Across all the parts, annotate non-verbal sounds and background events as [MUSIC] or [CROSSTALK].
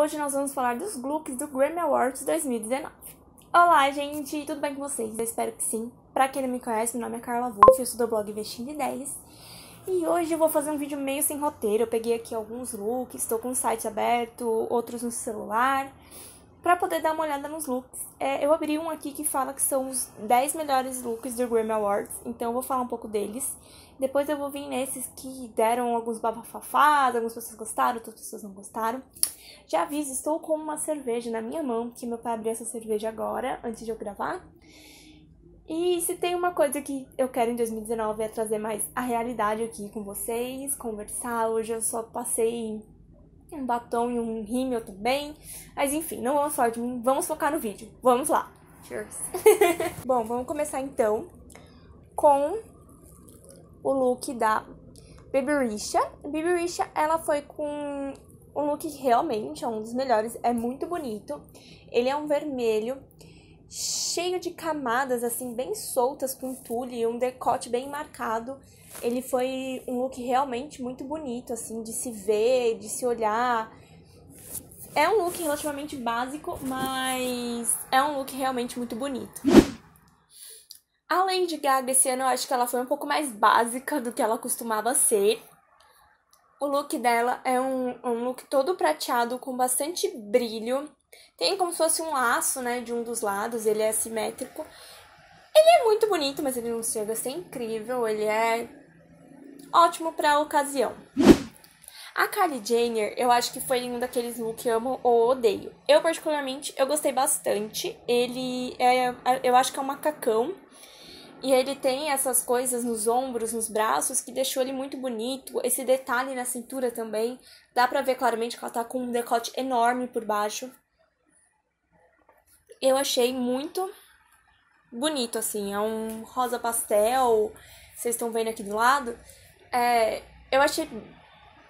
Hoje nós vamos falar dos looks do Grammy Awards 2019. Olá, gente! Tudo bem com vocês? Eu espero que sim. Pra quem não me conhece, meu nome é Carla Wolf, eu sou do blog Investindo Ideias. E hoje eu vou fazer um vídeo meio sem roteiro. Eu peguei aqui alguns looks, estou com o site aberto, outros no celular para poder dar uma olhada nos looks. É, eu abri um aqui que fala que são os 10 melhores looks do Grammy Awards, então eu vou falar um pouco deles. Depois eu vou vir nesses que deram alguns babafafados, algumas pessoas gostaram, outras pessoas não gostaram. Já aviso, estou com uma cerveja na minha mão, que meu pai abriu essa cerveja agora, antes de eu gravar. E se tem uma coisa que eu quero em 2019 é trazer mais a realidade aqui com vocês, conversar. Hoje eu só passei um batom e um rímel também. Mas enfim, não vamos é falar de mim, vamos focar no vídeo. Vamos lá. Cheers. [LAUGHS] Bom, vamos começar então com o look da Baby Risha. Baby Risha, ela foi com um look que realmente é um dos melhores, é muito bonito. Ele é um vermelho cheio de camadas assim bem soltas com tule e um decote bem marcado. Ele foi um look realmente muito bonito, assim, de se ver, de se olhar. É um look relativamente básico, mas é um look realmente muito bonito. além de Gaga esse ano eu acho que ela foi um pouco mais básica do que ela costumava ser. O look dela é um, um look todo prateado com bastante brilho. Tem como se fosse um laço, né, de um dos lados, ele é simétrico Ele é muito bonito, mas ele não chega a ser incrível, ele é ótimo para a ocasião. A Kylie Jenner, eu acho que foi um daqueles look que amo ou odeio. Eu, particularmente, eu gostei bastante. Ele é, eu acho que é um macacão. E ele tem essas coisas nos ombros, nos braços, que deixou ele muito bonito. Esse detalhe na cintura também. Dá pra ver claramente que ela tá com um decote enorme por baixo. Eu achei muito bonito, assim. É um rosa pastel. Vocês estão vendo aqui do lado. É, eu achei.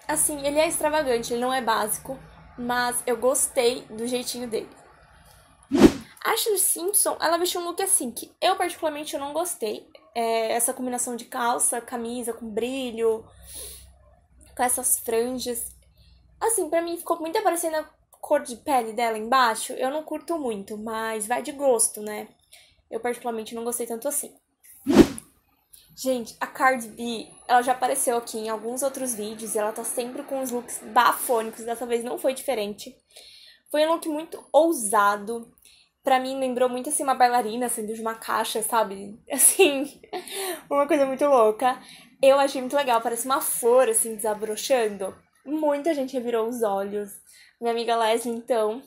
Assim, ele é extravagante, ele não é básico, mas eu gostei do jeitinho dele. A Ashley Simpson, ela vestiu um look assim que eu particularmente eu não gostei. É, essa combinação de calça, camisa com brilho, com essas franjas. Assim, para mim ficou muito aparecendo a cor de pele dela embaixo. Eu não curto muito, mas vai de gosto, né? Eu particularmente não gostei tanto assim. Gente, a Cardi B, ela já apareceu aqui em alguns outros vídeos e ela tá sempre com os looks bafônicos, dessa vez não foi diferente. Foi um look muito ousado. Pra mim, lembrou muito assim uma bailarina saindo de uma caixa, sabe? [LAUGHS] Assim, uma coisa muito louca. Eu achei muito legal, parece uma flor assim desabrochando. Muita gente revirou os olhos. Minha amiga Leslie, então,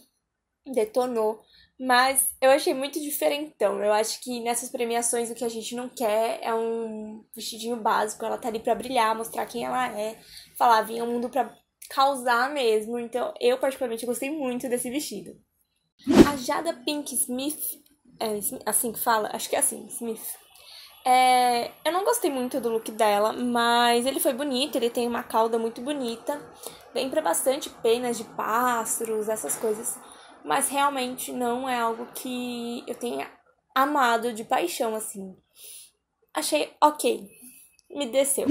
detonou. Mas eu achei muito diferentão. Eu acho que nessas premiações o que a gente não quer é um vestidinho básico. Ela tá ali pra brilhar, mostrar quem ela é, falar, vir ao mundo pra causar mesmo. Então eu, particularmente, gostei muito desse vestido. A Jada Pink Smith, é assim que fala? Acho que é assim, Smith. É, eu não gostei muito do look dela, mas ele foi bonito, ele tem uma cauda muito bonita, vem para bastante penas de pássaros, essas coisas mas realmente não é algo que eu tenha amado de paixão, assim. Achei ok, me desceu.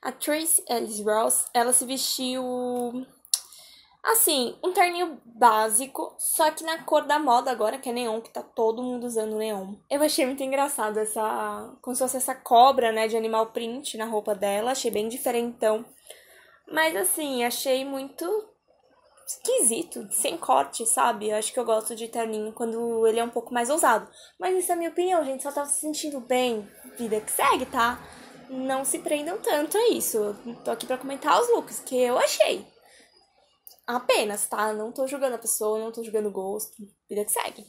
A Trace Ellis Ross, ela se vestiu assim, um terninho básico, só que na cor da moda agora, que é neon, que tá todo mundo usando neon. Eu achei muito engraçado essa. como se fosse essa cobra, né, de animal print na roupa dela, achei bem diferentão. Mas assim, achei muito esquisito, sem corte, sabe? Eu acho que eu gosto de terninho quando ele é um pouco mais ousado. Mas isso é minha opinião, gente. Só tava tá se sentindo bem, vida que segue, tá? Não se prendam tanto a isso. Eu tô aqui pra comentar os looks que eu achei. Apenas, tá? Não tô julgando a pessoa, não tô julgando o gosto. Vida que segue.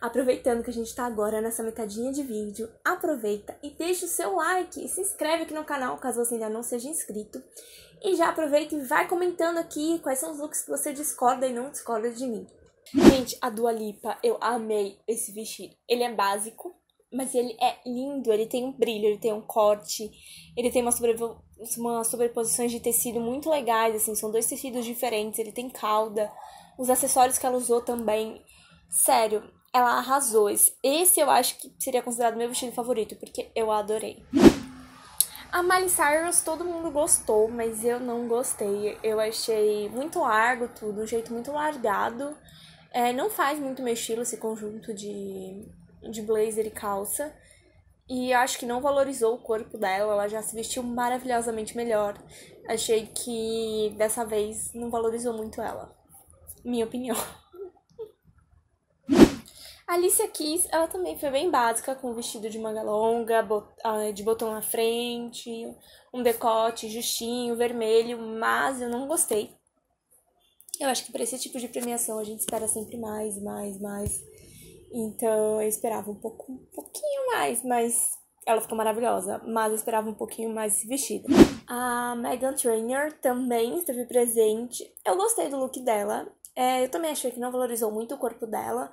Aproveitando que a gente tá agora nessa metadinha de vídeo, aproveita e deixa o seu like e se inscreve aqui no canal caso você ainda não seja inscrito. E já aproveita e vai comentando aqui quais são os looks que você discorda e não discorda de mim. Gente, a Dua Lipa, eu amei esse vestido. Ele é básico, mas ele é lindo, ele tem um brilho, ele tem um corte, ele tem uma, sobrepo uma sobreposições de tecido muito legais, assim, são dois tecidos diferentes, ele tem cauda, os acessórios que ela usou também. Sério, ela arrasou. Esse eu acho que seria considerado meu vestido favorito, porque eu adorei. A Miley Cyrus todo mundo gostou, mas eu não gostei. Eu achei muito largo tudo, um jeito muito largado. É, não faz muito meu estilo esse conjunto de, de blazer e calça. E acho que não valorizou o corpo dela, ela já se vestiu maravilhosamente melhor. Achei que dessa vez não valorizou muito ela. Minha opinião. Alicia Keys, ela também foi bem básica, com um vestido de manga longa, ah, de botão na frente, um decote justinho, vermelho, mas eu não gostei. Eu acho que para esse tipo de premiação a gente espera sempre mais, mais, mais. Então eu esperava um pouco, um pouquinho mais, mas ela ficou maravilhosa, mas eu esperava um pouquinho mais vestido. A Megan Trainor também esteve presente. Eu gostei do look dela. É, eu também achei que não valorizou muito o corpo dela.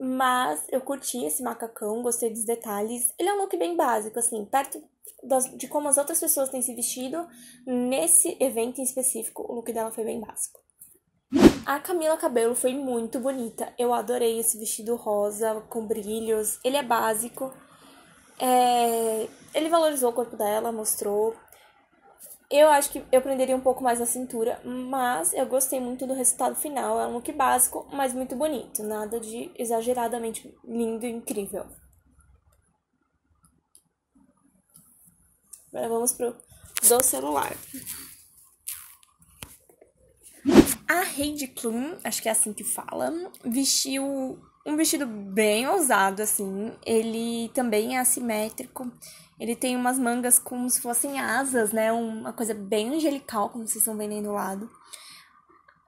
Mas eu curti esse macacão, gostei dos detalhes. Ele é um look bem básico, assim, perto das, de como as outras pessoas têm se vestido. Nesse evento em específico, o look dela foi bem básico. A Camila Cabelo foi muito bonita. Eu adorei esse vestido rosa com brilhos. Ele é básico. É... Ele valorizou o corpo dela, mostrou. Eu acho que eu prenderia um pouco mais a cintura, mas eu gostei muito do resultado final. É um look básico, mas muito bonito. Nada de exageradamente lindo e incrível. Agora vamos pro do celular. A Heidi Klum, acho que é assim que fala, vestiu um vestido bem ousado, assim. Ele também é assimétrico. Ele tem umas mangas como se fossem asas, né? Uma coisa bem angelical, como vocês estão vendo aí do lado.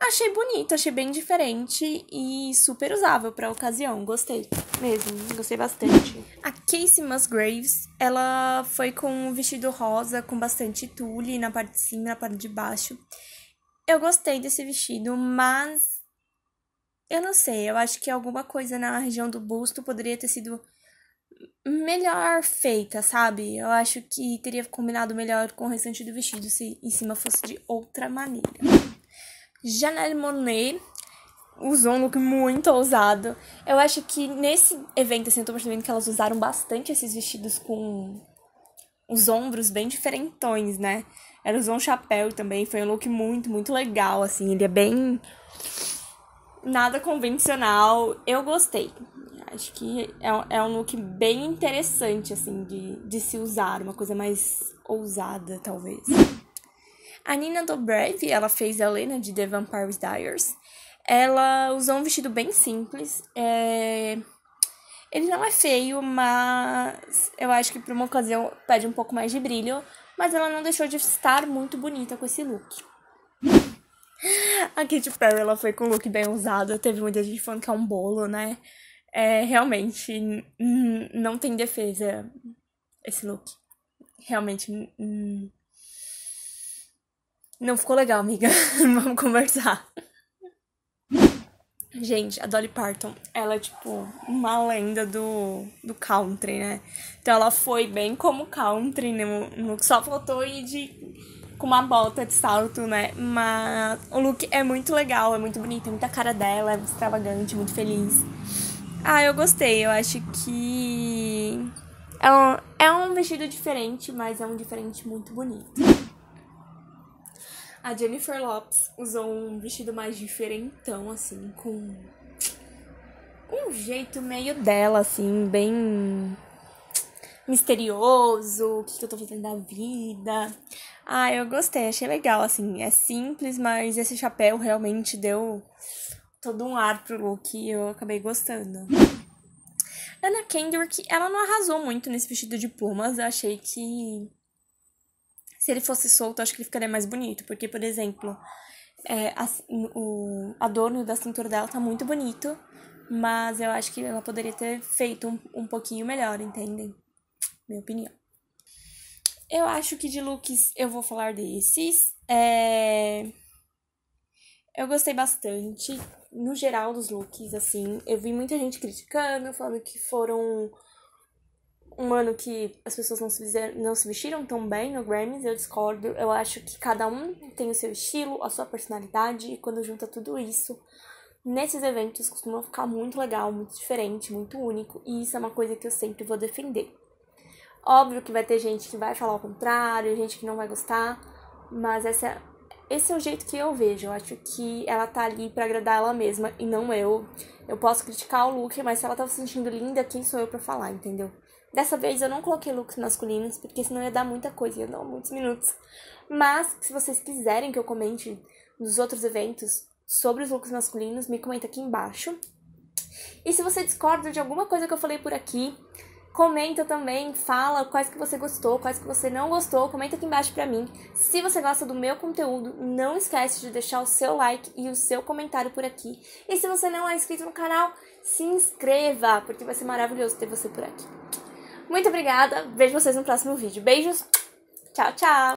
Achei bonito, achei bem diferente e super usável para ocasião. Gostei mesmo, gostei bastante. A Casey Musgraves, ela foi com um vestido rosa com bastante tule na parte de cima, na parte de baixo. Eu gostei desse vestido, mas eu não sei, eu acho que alguma coisa na região do busto poderia ter sido melhor feita, sabe? Eu acho que teria combinado melhor com o restante do vestido se em cima fosse de outra maneira. Janelle Monet usou um look muito ousado. Eu acho que nesse evento, assim, eu tô percebendo que elas usaram bastante esses vestidos com os ombros bem diferentões, né? Ela usou um chapéu também, foi um look muito, muito legal, assim. Ele é bem nada convencional. Eu gostei. Acho que é, é um look bem interessante, assim, de, de se usar. Uma coisa mais ousada, talvez. A Nina Dobrev, ela fez a Helena de The Vampire Diaries. Ela usou um vestido bem simples. É... Ele não é feio, mas eu acho que para uma ocasião pede um pouco mais de brilho. Mas ela não deixou de estar muito bonita com esse look. A Katy Perry, ela foi com look bem usado. Teve muita gente falando que é um bolo, né? É, realmente, não tem defesa esse look. Realmente, não ficou legal, amiga. [LAUGHS] Vamos conversar. Gente, a Dolly Parton, ela é tipo uma lenda do, do country, né? Então ela foi bem como country, né? Só faltou ir de com uma bota de salto, né? Mas o look é muito legal, é muito bonito, é muita cara dela, é extravagante, muito feliz. Ah, eu gostei, eu acho que. É um, é um vestido diferente, mas é um diferente muito bonito. A Jennifer Lopes usou um vestido mais diferentão, assim, com um jeito meio dela, assim, bem misterioso, o que, que eu tô fazendo da vida. Ah, eu gostei, achei legal, assim, é simples, mas esse chapéu realmente deu todo um ar pro look e eu acabei gostando. Ana Kendrick, ela não arrasou muito nesse vestido de plumas, eu achei que se ele fosse solto, acho que ele ficaria mais bonito, porque, por exemplo, é, a, o adorno da cintura dela tá muito bonito, mas eu acho que ela poderia ter feito um, um pouquinho melhor, entendem? minha opinião. Eu acho que de looks eu vou falar desses. É... Eu gostei bastante, no geral, dos looks, assim. Eu vi muita gente criticando, falando que foram um ano que as pessoas não se, fizeram, não se vestiram tão bem no Grammys, eu discordo. Eu acho que cada um tem o seu estilo, a sua personalidade, e quando junta tudo isso, nesses eventos costuma ficar muito legal, muito diferente, muito único, e isso é uma coisa que eu sempre vou defender. Óbvio que vai ter gente que vai falar o contrário, gente que não vai gostar, mas essa, é, esse é o jeito que eu vejo. Eu acho que ela tá ali para agradar ela mesma e não eu. Eu posso criticar o look, mas se ela tá se sentindo linda, quem sou eu para falar, entendeu? Dessa vez eu não coloquei looks masculinos, porque senão ia dar muita coisa, ia dar muitos minutos. Mas, se vocês quiserem que eu comente nos outros eventos sobre os looks masculinos, me comenta aqui embaixo. E se você discorda de alguma coisa que eu falei por aqui, Comenta também, fala quais que você gostou, quais que você não gostou, comenta aqui embaixo pra mim. Se você gosta do meu conteúdo, não esquece de deixar o seu like e o seu comentário por aqui. E se você não é inscrito no canal, se inscreva, porque vai ser maravilhoso ter você por aqui. Muito obrigada, vejo vocês no próximo vídeo. Beijos, tchau, tchau!